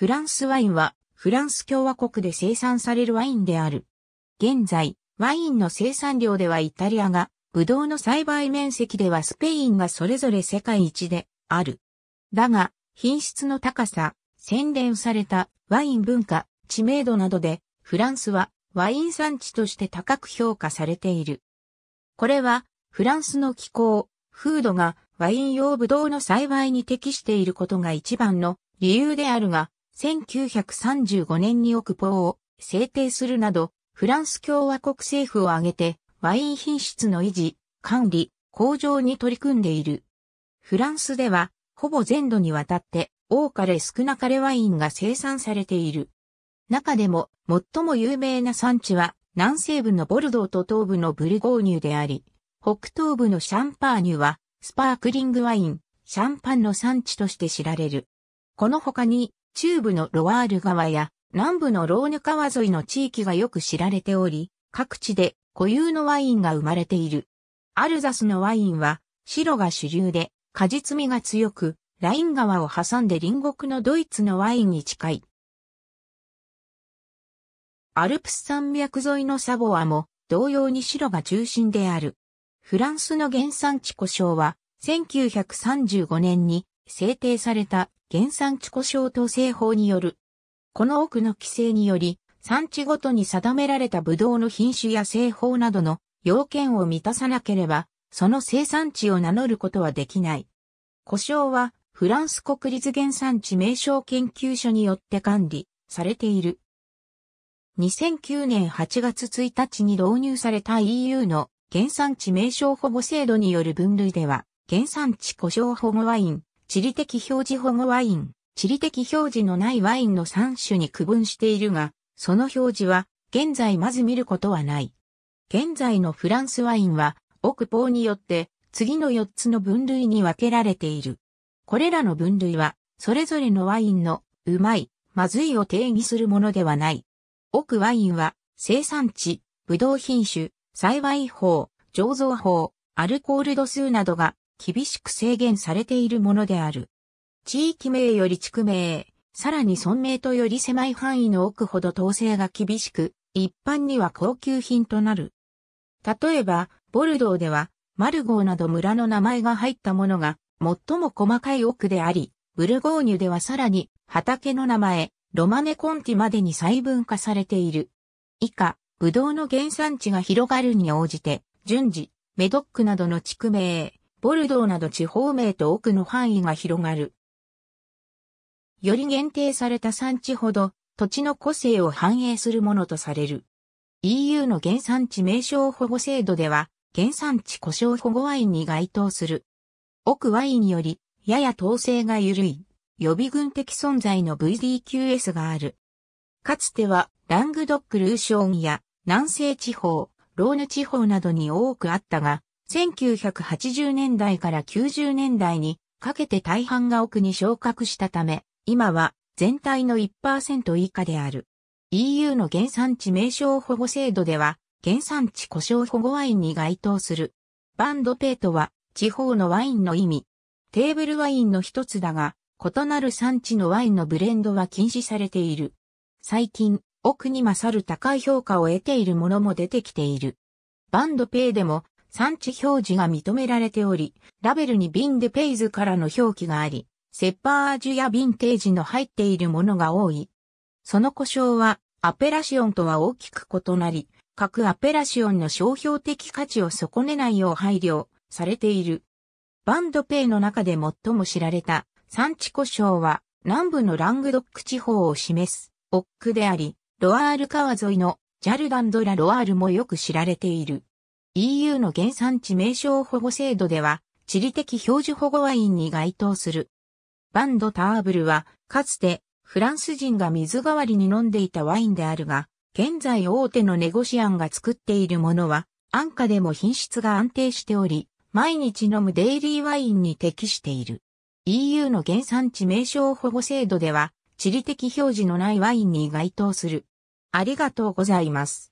フランスワインは、フランス共和国で生産されるワインである。現在、ワインの生産量ではイタリアが、ブドウの栽培面積ではスペインがそれぞれ世界一である。だが、品質の高さ、洗練されたワイン文化、知名度などで、フランスはワイン産地として高く評価されている。これは、フランスの気候、風土がワイン用ブドウの栽培に適していることが一番の理由であるが、1935年にオクポを制定するなど、フランス共和国政府を挙げて、ワイン品質の維持、管理、向上に取り組んでいる。フランスでは、ほぼ全土にわたって、多かれ少なかれワインが生産されている。中でも、最も有名な産地は、南西部のボルドーと東部のブルゴーニュであり、北東部のシャンパーニュは、スパークリングワイン、シャンパンの産地として知られる。この他に、中部のロワール川や南部のローヌ川沿いの地域がよく知られており、各地で固有のワインが生まれている。アルザスのワインは白が主流で果実味が強く、ライン川を挟んで隣国のドイツのワインに近い。アルプス山脈沿いのサボアも同様に白が中心である。フランスの原産地故障は1935年に制定された原産地故障統制法による。この奥の規制により、産地ごとに定められたブドウの品種や製法などの要件を満たさなければ、その生産地を名乗ることはできない。故障は、フランス国立原産地名称研究所によって管理されている。2009年8月1日に導入された EU の原産地名称保護制度による分類では、原産地故障保護ワイン、地理的表示保護ワイン、地理的表示のないワインの3種に区分しているが、その表示は現在まず見ることはない。現在のフランスワインは、奥法によって次の4つの分類に分けられている。これらの分類は、それぞれのワインのうまい、まずいを定義するものではない。奥ワインは、生産地、ブドウ品種、栽培法、醸造法、アルコール度数などが厳しく制限されているものである。地域名より地区名、さらに村名とより狭い範囲の奥ほど統制が厳しく、一般には高級品となる。例えば、ボルドーでは、マルゴーなど村の名前が入ったものが、最も細かい奥であり、ブルゴーニュではさらに、畑の名前、ロマネコンティまでに細分化されている。以下、ブドウの原産地が広がるに応じて、順次、メドックなどの地区名、ボルドーなど地方名と奥の範囲が広がる。より限定された産地ほど土地の個性を反映するものとされる。EU の原産地名称保護制度では、原産地故障保護ワインに該当する。奥ワインより、やや統制が緩い、予備軍的存在の VDQS がある。かつては、ラングドック・ルーションや、南西地方、ローヌ地方などに多くあったが、1980年代から90年代にかけて大半が奥に昇格したため、今は全体の1%以下である。EU の原産地名称保護制度では、原産地故障保護ワインに該当する。バンドペイトは地方のワインの意味。テーブルワインの一つだが、異なる産地のワインのブレンドは禁止されている。最近、奥に勝る高い評価を得ているものも出てきている。バンドペイでも産地表示が認められており、ラベルにビンデペイズからの表記があり、セッパージュやヴィンテージの入っているものが多い。その故障は、アペラシオンとは大きく異なり、各アペラシオンの商標的価値を損ねないよう配慮されている。バンドペイの中で最も知られた産地故障は南部のラングドック地方を示すオックであり、ロアール川沿いのジャルダンドラロアールもよく知られている。EU の原産地名称保護制度では、地理的表示保護ワインに該当する。バンドターブルは、かつて、フランス人が水代わりに飲んでいたワインであるが、現在大手のネゴシアンが作っているものは、安価でも品質が安定しており、毎日飲むデイリーワインに適している。EU の原産地名称保護制度では、地理的表示のないワインに該当する。ありがとうございます。